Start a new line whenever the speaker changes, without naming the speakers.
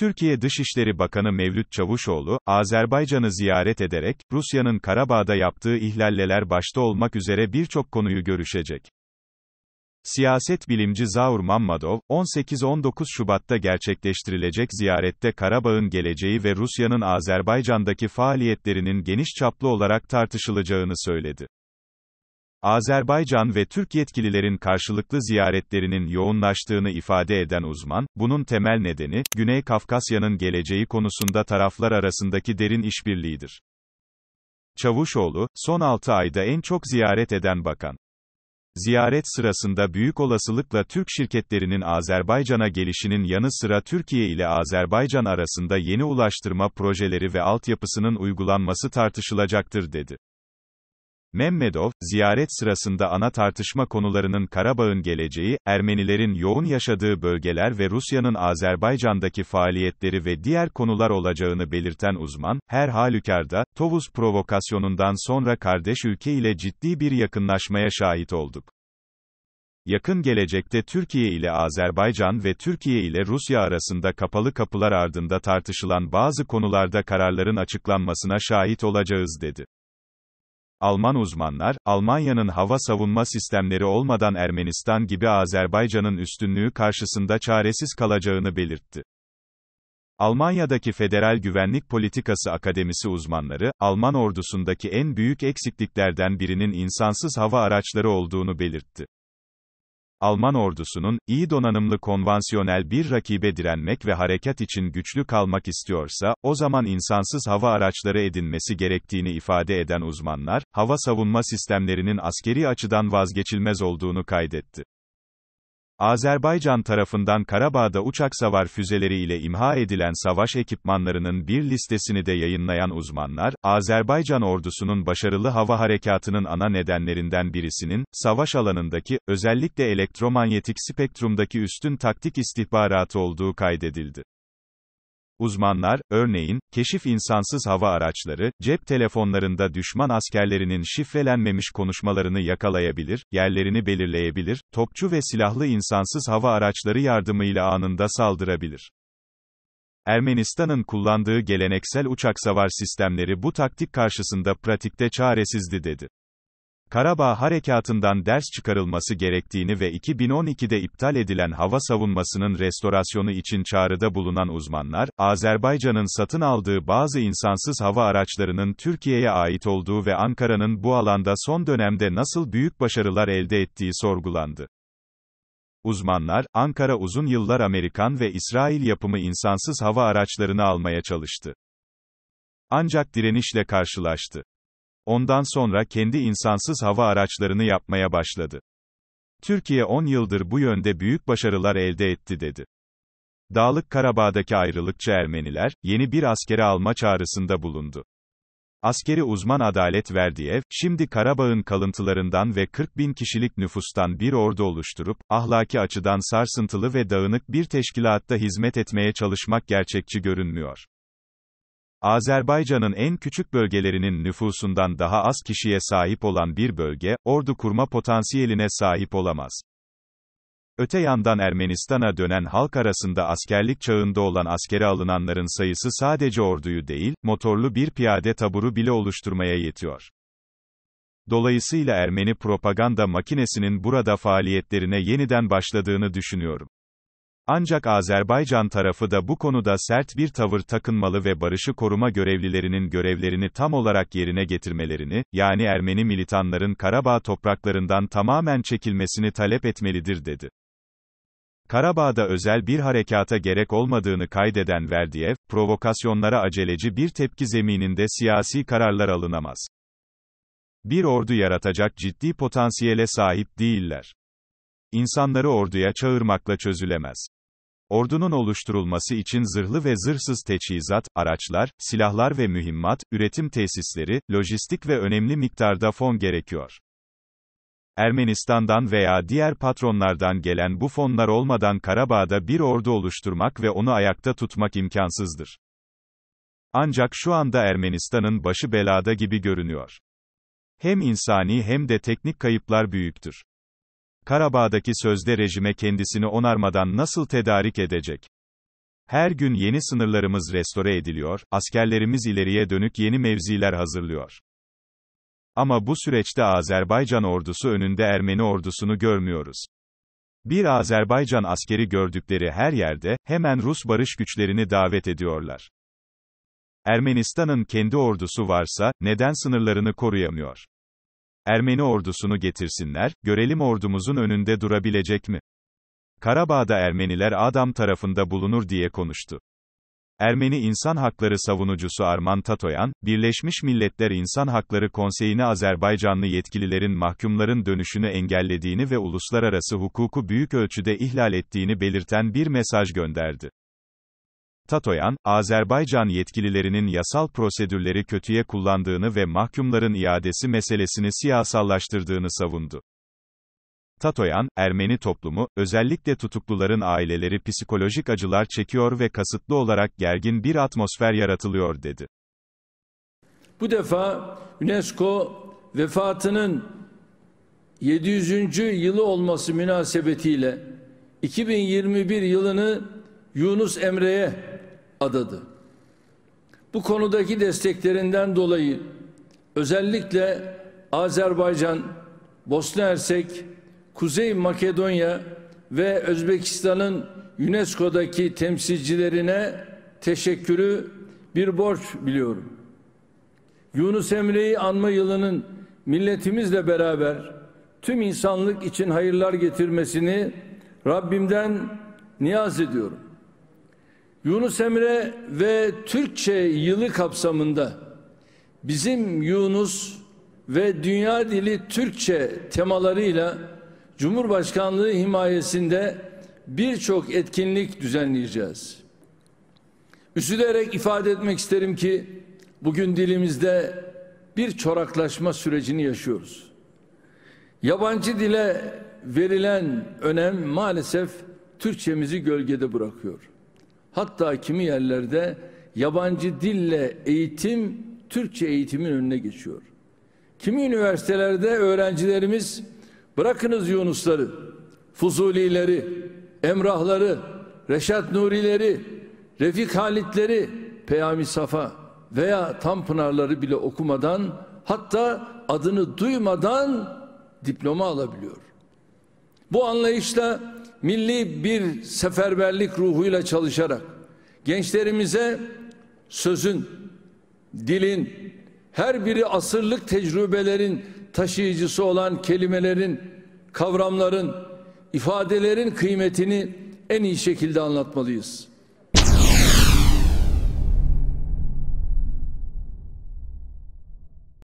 Türkiye Dışişleri Bakanı Mevlüt Çavuşoğlu, Azerbaycan'ı ziyaret ederek, Rusya'nın Karabağ'da yaptığı ihlalleler başta olmak üzere birçok konuyu görüşecek. Siyaset bilimci Zaur Mammadov, 18-19 Şubat'ta gerçekleştirilecek ziyarette Karabağ'ın geleceği ve Rusya'nın Azerbaycan'daki faaliyetlerinin geniş çaplı olarak tartışılacağını söyledi. Azerbaycan ve Türk yetkililerin karşılıklı ziyaretlerinin yoğunlaştığını ifade eden uzman, bunun temel nedeni, Güney Kafkasya'nın geleceği konusunda taraflar arasındaki derin işbirliğidir. Çavuşoğlu, son 6 ayda en çok ziyaret eden bakan. Ziyaret sırasında büyük olasılıkla Türk şirketlerinin Azerbaycan'a gelişinin yanı sıra Türkiye ile Azerbaycan arasında yeni ulaştırma projeleri ve altyapısının uygulanması tartışılacaktır dedi. Memmedov, ziyaret sırasında ana tartışma konularının Karabağ'ın geleceği, Ermenilerin yoğun yaşadığı bölgeler ve Rusya'nın Azerbaycan'daki faaliyetleri ve diğer konular olacağını belirten uzman, her halükarda, Tovuz provokasyonundan sonra kardeş ülke ile ciddi bir yakınlaşmaya şahit olduk. Yakın gelecekte Türkiye ile Azerbaycan ve Türkiye ile Rusya arasında kapalı kapılar ardında tartışılan bazı konularda kararların açıklanmasına şahit olacağız dedi. Alman uzmanlar, Almanya'nın hava savunma sistemleri olmadan Ermenistan gibi Azerbaycan'ın üstünlüğü karşısında çaresiz kalacağını belirtti. Almanya'daki Federal Güvenlik Politikası Akademisi uzmanları, Alman ordusundaki en büyük eksikliklerden birinin insansız hava araçları olduğunu belirtti. Alman ordusunun, iyi donanımlı konvansiyonel bir rakibe direnmek ve hareket için güçlü kalmak istiyorsa, o zaman insansız hava araçları edinmesi gerektiğini ifade eden uzmanlar, hava savunma sistemlerinin askeri açıdan vazgeçilmez olduğunu kaydetti. Azerbaycan tarafından Karabağ'da uçak savar füzeleri ile imha edilen savaş ekipmanlarının bir listesini de yayınlayan uzmanlar, Azerbaycan ordusunun başarılı hava harekatının ana nedenlerinden birisinin, savaş alanındaki, özellikle elektromanyetik spektrumdaki üstün taktik istihbaratı olduğu kaydedildi. Uzmanlar, örneğin, keşif insansız hava araçları, cep telefonlarında düşman askerlerinin şifrelenmemiş konuşmalarını yakalayabilir, yerlerini belirleyebilir, topçu ve silahlı insansız hava araçları yardımıyla anında saldırabilir. Ermenistan'ın kullandığı geleneksel uçak savar sistemleri bu taktik karşısında pratikte çaresizdi dedi. Karabağ Harekatı'ndan ders çıkarılması gerektiğini ve 2012'de iptal edilen hava savunmasının restorasyonu için çağrıda bulunan uzmanlar, Azerbaycan'ın satın aldığı bazı insansız hava araçlarının Türkiye'ye ait olduğu ve Ankara'nın bu alanda son dönemde nasıl büyük başarılar elde ettiği sorgulandı. Uzmanlar, Ankara uzun yıllar Amerikan ve İsrail yapımı insansız hava araçlarını almaya çalıştı. Ancak direnişle karşılaştı. Ondan sonra kendi insansız hava araçlarını yapmaya başladı. Türkiye 10 yıldır bu yönde büyük başarılar elde etti dedi. Dağlık Karabağ'daki ayrılıkçı Ermeniler, yeni bir askeri alma çağrısında bulundu. Askeri uzman Adalet Verdiyev, şimdi Karabağ'ın kalıntılarından ve 40 bin kişilik nüfustan bir ordu oluşturup, ahlaki açıdan sarsıntılı ve dağınık bir teşkilatta hizmet etmeye çalışmak gerçekçi görünmüyor. Azerbaycan'ın en küçük bölgelerinin nüfusundan daha az kişiye sahip olan bir bölge, ordu kurma potansiyeline sahip olamaz. Öte yandan Ermenistan'a dönen halk arasında askerlik çağında olan askere alınanların sayısı sadece orduyu değil, motorlu bir piyade taburu bile oluşturmaya yetiyor. Dolayısıyla Ermeni propaganda makinesinin burada faaliyetlerine yeniden başladığını düşünüyorum. Ancak Azerbaycan tarafı da bu konuda sert bir tavır takınmalı ve barışı koruma görevlilerinin görevlerini tam olarak yerine getirmelerini, yani Ermeni militanların Karabağ topraklarından tamamen çekilmesini talep etmelidir dedi. Karabağ'da özel bir harekata gerek olmadığını kaydeden Verdiyev, provokasyonlara aceleci bir tepki zemininde siyasi kararlar alınamaz. Bir ordu yaratacak ciddi potansiyele sahip değiller. İnsanları orduya çağırmakla çözülemez. Ordunun oluşturulması için zırhlı ve zırhsız teçhizat, araçlar, silahlar ve mühimmat, üretim tesisleri, lojistik ve önemli miktarda fon gerekiyor. Ermenistan'dan veya diğer patronlardan gelen bu fonlar olmadan Karabağ'da bir ordu oluşturmak ve onu ayakta tutmak imkansızdır. Ancak şu anda Ermenistan'ın başı belada gibi görünüyor. Hem insani hem de teknik kayıplar büyüktür. Karabağ'daki sözde rejime kendisini onarmadan nasıl tedarik edecek? Her gün yeni sınırlarımız restore ediliyor, askerlerimiz ileriye dönük yeni mevziler hazırlıyor. Ama bu süreçte Azerbaycan ordusu önünde Ermeni ordusunu görmüyoruz. Bir Azerbaycan askeri gördükleri her yerde, hemen Rus barış güçlerini davet ediyorlar. Ermenistan'ın kendi ordusu varsa, neden sınırlarını koruyamıyor? Ermeni ordusunu getirsinler, görelim ordumuzun önünde durabilecek mi? Karabağ'da Ermeniler adam tarafında bulunur diye konuştu. Ermeni insan hakları savunucusu Arman Tatoyan, Birleşmiş Milletler İnsan Hakları Konseyi'ne Azerbaycanlı yetkililerin mahkumların dönüşünü engellediğini ve uluslararası hukuku büyük ölçüde ihlal ettiğini belirten bir mesaj gönderdi. Tatoyan, Azerbaycan yetkililerinin yasal prosedürleri kötüye kullandığını ve mahkumların iadesi meselesini siyasallaştırdığını savundu. Tatoyan, Ermeni toplumu, özellikle tutukluların aileleri psikolojik acılar çekiyor ve kasıtlı olarak gergin bir atmosfer yaratılıyor dedi.
Bu defa UNESCO vefatının 700. yılı olması münasebetiyle 2021 yılını Yunus Emre'ye adadı. Bu konudaki desteklerinden dolayı özellikle Azerbaycan, Bosna Hersek, Kuzey Makedonya ve Özbekistan'ın UNESCO'daki temsilcilerine teşekkürü bir borç biliyorum. Yunus Emre'yi anma yılının milletimizle beraber tüm insanlık için hayırlar getirmesini Rabbimden niyaz ediyorum. Yunus Emre ve Türkçe yılı kapsamında bizim Yunus ve dünya dili Türkçe temalarıyla Cumhurbaşkanlığı himayesinde birçok etkinlik düzenleyeceğiz. Üzülerek ifade etmek isterim ki bugün dilimizde bir çoraklaşma sürecini yaşıyoruz. Yabancı dile verilen önem maalesef Türkçemizi gölgede bırakıyor. Hatta kimi yerlerde yabancı dille eğitim Türkçe eğitimin önüne geçiyor. Kimi üniversitelerde öğrencilerimiz bırakınız Yunusları, Fuzulileri, Emrahları, Reşat Nurileri, Refik Halitleri, Peyami Safa veya Tanpınarları bile okumadan hatta adını duymadan diploma alabiliyor. Bu anlayışla milli bir seferberlik ruhuyla çalışarak gençlerimize sözün, dilin, her biri asırlık tecrübelerin taşıyıcısı olan kelimelerin, kavramların, ifadelerin kıymetini en iyi şekilde anlatmalıyız.